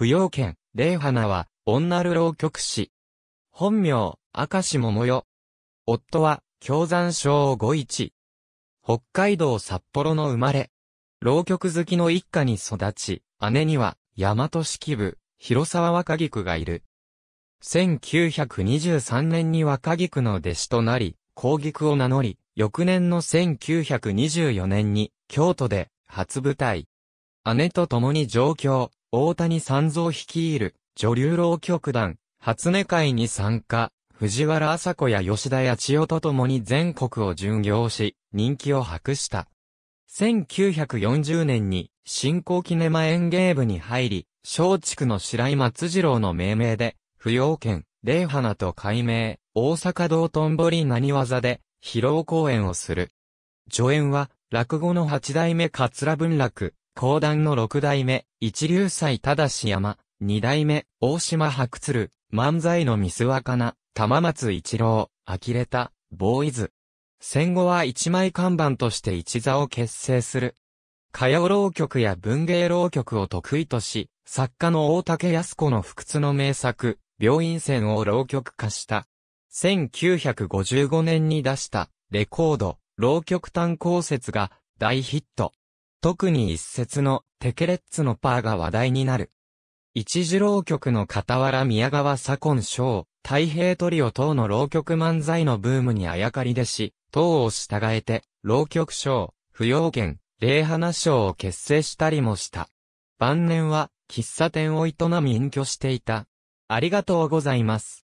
不要剣、霊花は、女る浪曲師。本名、明石桃代。夫は、京山省五一。北海道札幌の生まれ。浪曲好きの一家に育ち、姉には、大和式部、広沢若菊がいる。1923年に若菊の弟子となり、高菊を名乗り、翌年の1924年に、京都で、初舞台。姉と共に上京、大谷三蔵率いる女流浪曲団、初音会に参加、藤原麻子や吉田や千代と共に全国を巡業し、人気を博した。1940年に、新興キネマ演芸部に入り、松竹の白井松次郎の命名で、不要県、霊花と改名、大阪道頓堀何技で、披露公演をする。助演は、落語の八代目桂文楽、講談の六代目、一流斎正山、二代目、大島白鶴、漫才のミス若菜、玉松一郎、呆れた、ボーイズ。戦後は一枚看板として一座を結成する。歌謡浪曲や文芸浪曲を得意とし、作家の大竹康子の不屈の名作、病院船を浪曲化した。1955年に出した、レコード、浪曲単行説が大ヒット。特に一節のテケレッツのパーが話題になる。一次郎曲の傍ら宮川左近賞、太平トリオ等の浪曲漫才のブームにあやかりでし、等を従えて、浪曲賞、不要権、礼花賞を結成したりもした。晩年は、喫茶店を営み隠居していた。ありがとうございます。